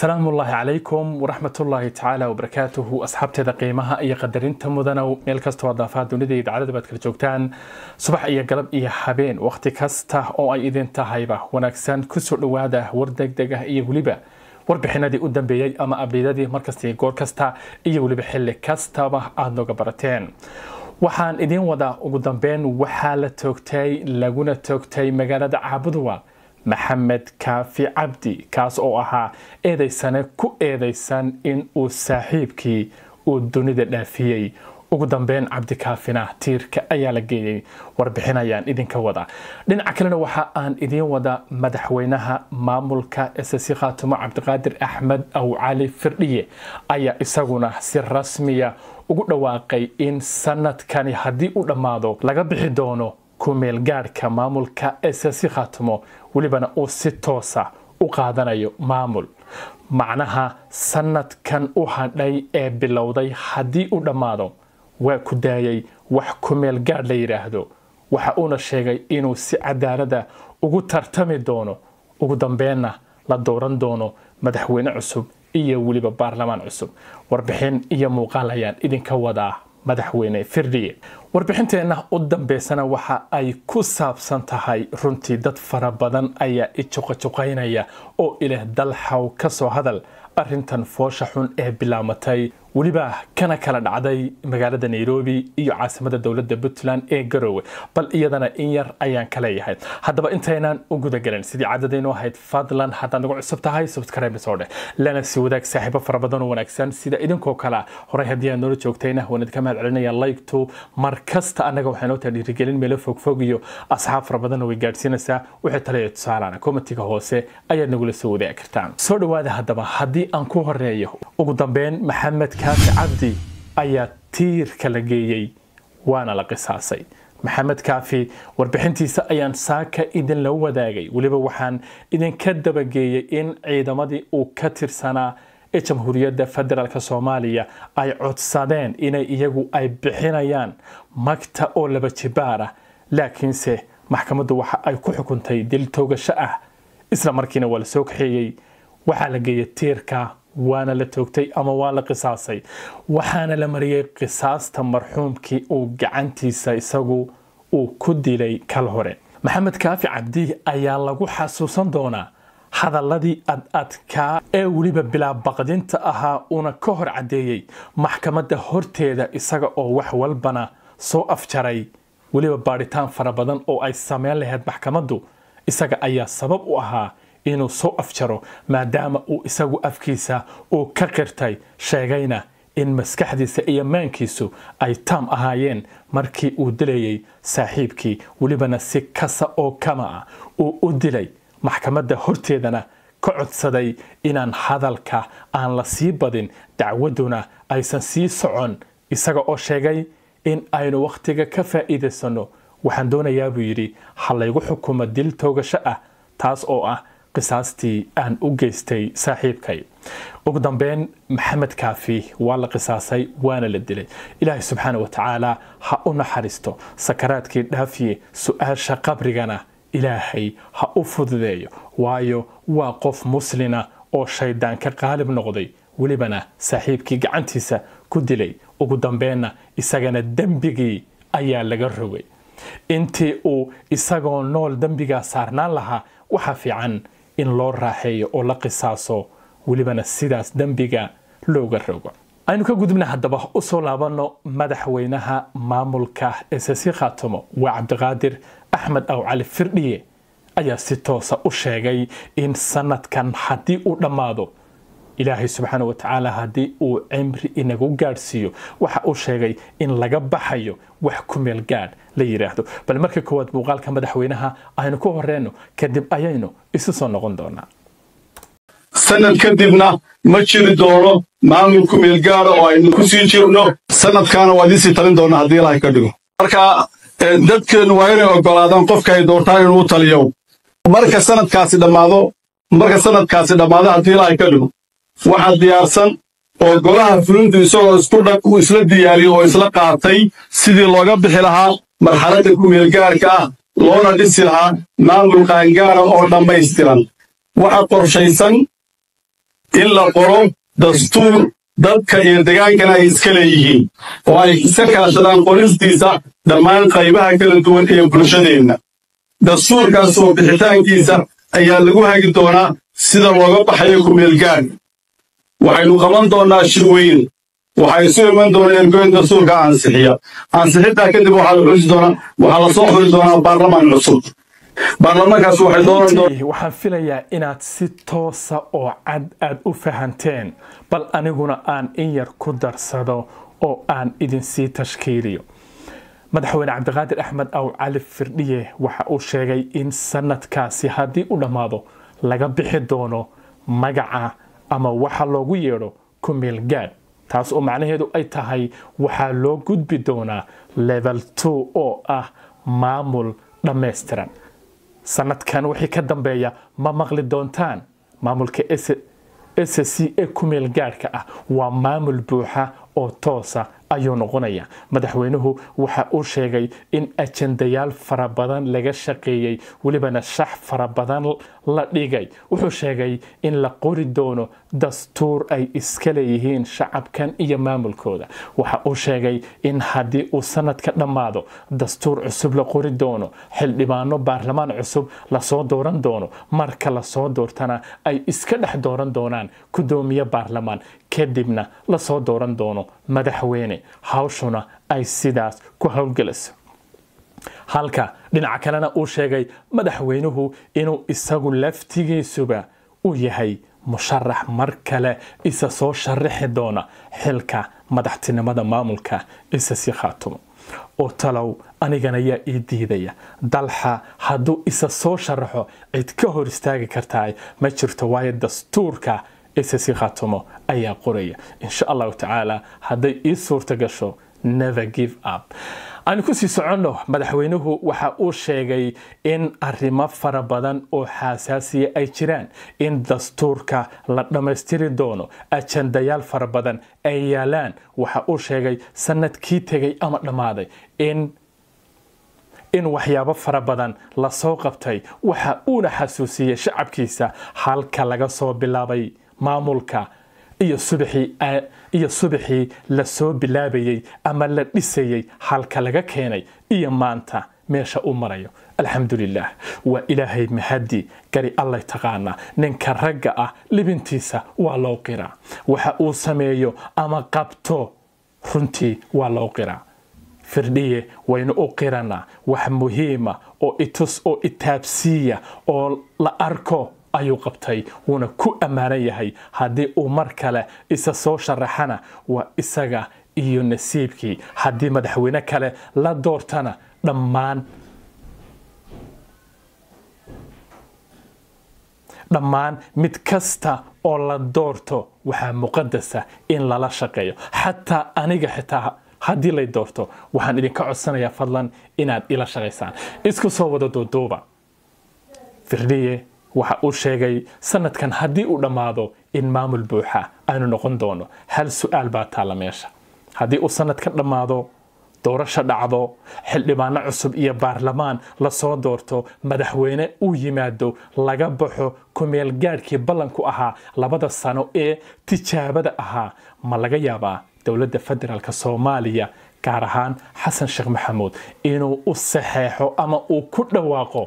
asalaamu ullaahi calaykum waraxmatullaahi tacaala wabarakaatuhu asxaabteeda qiimaha iyo qadarinta mudanow meel kastoo daafaha dunida iyo idaacadaba ad kala joogtaan subax iyo galab iyo habeen wakhti kasta oo ay idin tahayba wanaagsan kusoo dhowaada war degdeg ah iyo weliba warbixinadii u dambeeyey ama abdeedadii markasta goor kasta iyo weliba xilli kastaba aada nooga barateen waxaan idiin wadaa ugu dambeen waxaa la toogtay laguna toogtay magaalada caabuduwa maxamed kaafi cabdi kaas oo ahaa eedaysane ku eedaysan in uu saaxiibkii uu dunida dhaafiyey ugu dambeyn cabdikaafina tiirka ayaa la geeyey warbixinayaan idinka wada dhinaca kalena waxa aan idiin wada madaxweynaha maamulka ss khaatimo cabdiqaadir axmed aw cali firdhiye ayaa isaguna si rasmiya ugu dhawaaqay in sanadkani haddii u dhammaado laga bixi doono gaadhka maamulka ese si welibana uu si toosa u qaadanayo maamul macnaha sanadkan u hadhay ee bilowday haddii u dhammaado waa ku daayay wax gaadh la yidhaahdo waxa uuna sheegay inuu si cadaalada ah ugu tartami doono ugu dambeenna ah la dooran doono madaxweyne cusub iyo weliba baarlamaan cusub warbixin iyo muuqaal ayaan idinka wadaa madaxweyne firdiye warbixinteenna u dambeysana waxa ay ku saabsan tahay runtii dad fara badan ayaa i oo ileh dalxaw ka soo hadal arrintan foosha xun ee bilaamatay weliba kana kala dhacday magaalada nairobi iyo caasimada dowladda puntland ee garoowe bal iyadana in yar ayaan ka leeyahay haddaba intaynaan u gudagelin sidii cadadaynu ahayd fadlan haddaad nagu cusub tahay subscribe soo dheh lana si wadaag saaxiibo fara badan oo wanaagsan sida idinkoo kale horey haddii aad noola joogtayna waan idinka mahad celinaya like mar markasta anaga waxaynoo tahay dhiirigelin meelo fogfog iyo asxaab fara way gaadhsiinaysaa wixii taliya tusaalana komitiga hoose ayaad nagula soo wadaagi kartaan soo dhowaada haddaba haddii aan ku horeeyo ugu dambeyn maxamed kaafi cabdi ayaa tiirka la geeyey waana la qisaasay maxamed kaafi warbixintiisa ayaan saaka idin idinla wadaagay weliba waxaan idinka dabageeyey in ciidamadii uu ka tirsanaa ee jamhuuriyadda federaalk soomaaliya ay codsadeen inay iyagu ay bixinayaan magta oo laba jibaar ah. laakiinse maxkamaddu waxa ay ku xukuntay dil toogasho ah isla markiina waa la soo kaxeeyey waxaa la geeyay tiirka waana la toogtay ama waa la qisaasay waxaana la mariyey qisaasta marxuumkii uu gacantiisa isagu uu ku dilay kal hore maxamed kaafi cabdi ayaa lagu xasuusan doonaa hadalladii ad adkaa ee weliba bilaabaqdinta ahaa uuna ka hor caddeeyey maxkamadda horteeda isaga oo wax walbana soo afjaray weliba baadhitaan fara badan oo ay sameyn lahayd maxkamaddu isaga ayaa sabab u ahaa inuu soo afjaro maadaama uu isagu afkiisa uu ka qirtay sheegayna in maskaxdiisa iyo maankiisu ay taam ahaayeen markii uu dilayey saaxiibkii welibana si kasa oo kama ah uu u dilay maxkamadda horteedana ka codsaday inaan hadalka aan la sii badin dacwadduna aysan sii socon isaga oo sheegay in aynu wakhtiga ka faa'iidaysanno waxaan doonayaa buu yidhi ha laygu xukumo dil toogasho ah taas oo ah qisaastii aan u geystay saaxiibkay ugu dambeyn maxamed kaafi waa la qisaasay waana la dilay ilaahay subxaana wa tacaala ha u naxariisto sakaraadkii dhaafiye suaasha qabrigana ilaahay ha u fududeeyo waayo waa qof muslina oo shaydaan ka qaalib noqday welibana saaxiibkii gacantiisa ku dilay ugu dambeenna isagana dembigii ayaa laga rogay intii uu isagoo nool dembigaa saarnaan lahaa waxaa fiican in loo raaxeeyo oo la qisaaso welibana sidaas dembiga looga rogo aynu ka gudubna haddaba usoo laabanno madaxweynaha maamulka ee esesi khaatumo waa cabdiqaadir axmed awcali firdhiye ayaa si toosa u sheegay in sannadkan haddii uu dhammaado ilaahay subxaana wa tacaala haddii uu cimri inagu gaadhsiiyo waxa uu sheegay in laga baxayo wax ku meel gaadh la yidhaahdo bal marka koowaad muuqaalka madaxweynaha aynu ku horeyno kadib ayaynu isu soo noqon doonaa sanad kadibna ma jiri doono maamul ku meel gaadha oo aynu ku sii jirno sanadkana waad isii talin doonaa haddii ilaahay ka dhigo marka dadkeennu waa inay oggolaadaan qofka ay doortaan inuu taliyo marka sanadkaasi dhammaado marka sanadkaasi dhammaado haddii ilaahay ka dhigo waxaa diyaarsan oo golaha fulintu isagoo isku dhag uu isla diyaariyey oo isla qaatay sidii looga bixi lahaa marxaladda kumeelgaarka ah loona dhisi lahaa maamul qaangaara oo dhammaystiran waxaa qorshaysan in la qoro dastuur dadka iyo degaankana ay iska leeyihiin oo ay iska kaashadaan qoristiisa dhammaan qaybaha kala duwan ee bulshadeenna dastuurkaas oo bixitaankiisa ayaa lagu hagi doonaa sida looga baxayo kumeelgaar waxaynu qaban doonnaa shir weyn waxaa isu iman doonaa ergoyn dastuurka ansixiya ansixitaa kadib waxaa la soo xuri doonaa baarlamaan cusub baarlamaankaas waxaan filayaa inaad si toosa oo cad aad u fahanteen bal aniguna aan in yar ku darsado oo aan idinsii tashkiiliyo madaxweyne cabdiqaadir axmed aw cali firdhiye waxa uu sheegay in sanadkaasi haddii u dhammaado laga bixi doono magaca ama waxa loogu yeedho kumeel gaad taas oo macnaheedu ay tahay waxaa loo gudbi doonaa level two oo ah maamul dhammaystiran sanadkan wixii ka dambeeya ma maqli doontaan maamulka ee ku meel gaadhka ah waa maamul buuxa oo toosa ayuu noqonaya madaxweynuhu waxa uu sheegay in ajendayaal fara badan laga shaqeeyey welibana shax fara badan la dhigay wuxuu sheegay in la qori doono dastuur ay iska leeyihiin shacabkan iyo maamulkooda waxa uu sheegay in haddii uu sanadka dhammaado dastuur cusub la qori doono xildhibaano baarlamaan cusub lasoo dooran doono marka lasoo doortana ay iska dhex dooran doonaan gudoomiye baarlamaan kadibna lasoo dooran doono madaxweyne hawshuna ay sidaas ku howlgelayso halka dhinaca kalena uu sheegay madaxweynuhu inuu isagu laftigiisuba u yahay musharax mar kale isa soo sharaxi doona xilka madaxtinimada maamulka isa si khaatumo oo talow anigana ayaa ii diidaya dalxa hadduu isa soo sharaxo cid ka hor istaagi kartahay ma jirto waayo dastuurka ssc khaatamo ayaa qoraya insha allahu tacaala hadday ii suurta gasho never give up aanu kusii soconno madaxweynuhu waxa uu sheegay in arrimo fara badan oo xaasaasiya ay jiraan in dastuurka la dhammaystiri doono ajandayaal fara badan ay yaalaan waxa uu sheegay sanadkii tegay ama dhammaaday in in waxyaabo fara badan lasoo qabtay waxa uuna xasuusiyey shacabkiisa halka laga soo bilaabay maamulka iyo subaxii la soo bilaabayey ama la dhisayey halka laga keenay iyo maanta meesha u marayo alxamdulilaah waa ilaahay mahadi gari allay taqaana ninka ragga ah libintiisa waa loo qiraa waxa uu sameeyo ama qabto runtii waa loo qiraa firdhiye waynu u qiranaa wax muhiima oo itus oo itaabsiiya oo la arko ayuu qabtay wuuna ku ammaanan yahay haddii uu mar kale isa soo sharaxana waa isaga iyo nasiibkii haddii madaxweyne kale la doortana dhammaan dhammaan mid kasta oo la doorto waxaa muqadasa in lala shaqeeyo xataa aniga xitaa haddii lay doorto waxaan idinka codsanayaa fadlan inaad ila shaqaysaan isku soo wada duuduuba firdhiye waxa uu sheegay sannadkan haddii uu dhammaado in maamul buuxa aynu noqon doono hal su-aal baa taalla meesha haddii uu sanadka dhammaado doorasho dhacdo xildhibaano cusub iyo baarlamaan lasoo doorto madaxweyne uu yimaado laga baxo kumeel gaadhkii ballanku ahaa labada sano ee tijaabada ahaa ma laga yaabaa dowladda federaalk soomaaliya gaar ahaan xasan sheekh maxamuud inuu u saxeexo ama uu ku dhawaaqo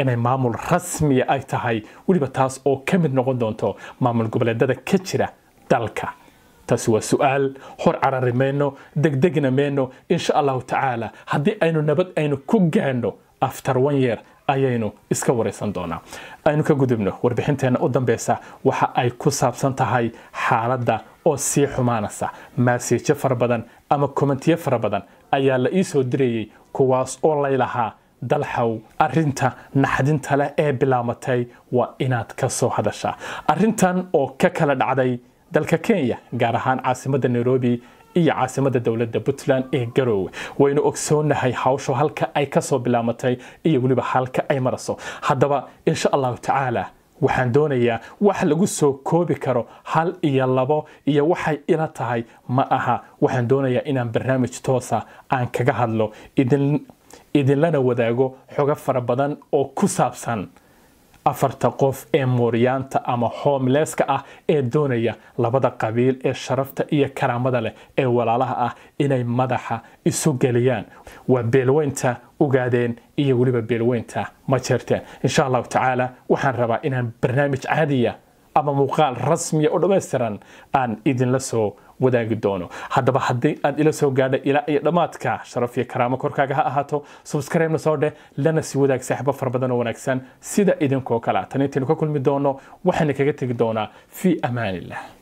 inay maamul rasmiya ay tahay weliba taas oo ka mid noqon doonto maamul goboleedada ka jira dalka taasi waa su-aal hor cararimeyno mayno degdegna mayno insha allahu tacaala haddii aynu nabad aynu ku gaano aftar one year ayaynu iska waraysan doonaa aynu ka gudubno warbixinteenna u dambeysa waxa ay ku saabsan tahay xaaladda oo sii xumaanaysa maasiijo fara badan ama komentiyo fara badan ayaa la ii soo direeyey kuwaas oo laylahaa dalxow arinta naxdinta leh ee bilaamatay waa inaad ka soo hadashaa arintan oo ka kala dhacday dalka kenya gaar ahaan caasimadda nairobi iyo caasimada dowladda puntland ee garowe waynu ogsoonahay hawsho halka ay kasoo bilaamatay iyo weliba halka ay marayso haddaba insha allahu tacaala waxaan doonayaa wax lagu soo koobi karo hal iyo labo iyo waxay ila tahay ma aha waxaan doonayaa inaan barnaamij toosa aan kaga hadlo idin idinlana wadaago xogo fara badan oo ku saabsan afarta qof ee mooryaanta ama hoomeleska ah ee doonaya labada qabiil ee sharafta iyo karaamada leh ee walaalaha ah inay madaxa isu geliyaan waa beelweynta ogaadeen iyo weliba beelweynta ma jeerteen insha allahu tacaala waxaan rabaa inaan barnaamij caadiya ama muuqaal rasmiya oo dhammaystiran aan idinla soo wadaagi doono haddaba haddii aad ila soo gaadha ilaa iyo dhammaadka sharaf iyo karaamo korkaaga ha ahaato subskribna soo dheh lana sii wadaag saaxiibo fara badan oo wanaagsan sida idinkoo kale tan intaynu ka kulmi doono waxaana kaga tegi doonaa fii amaanillah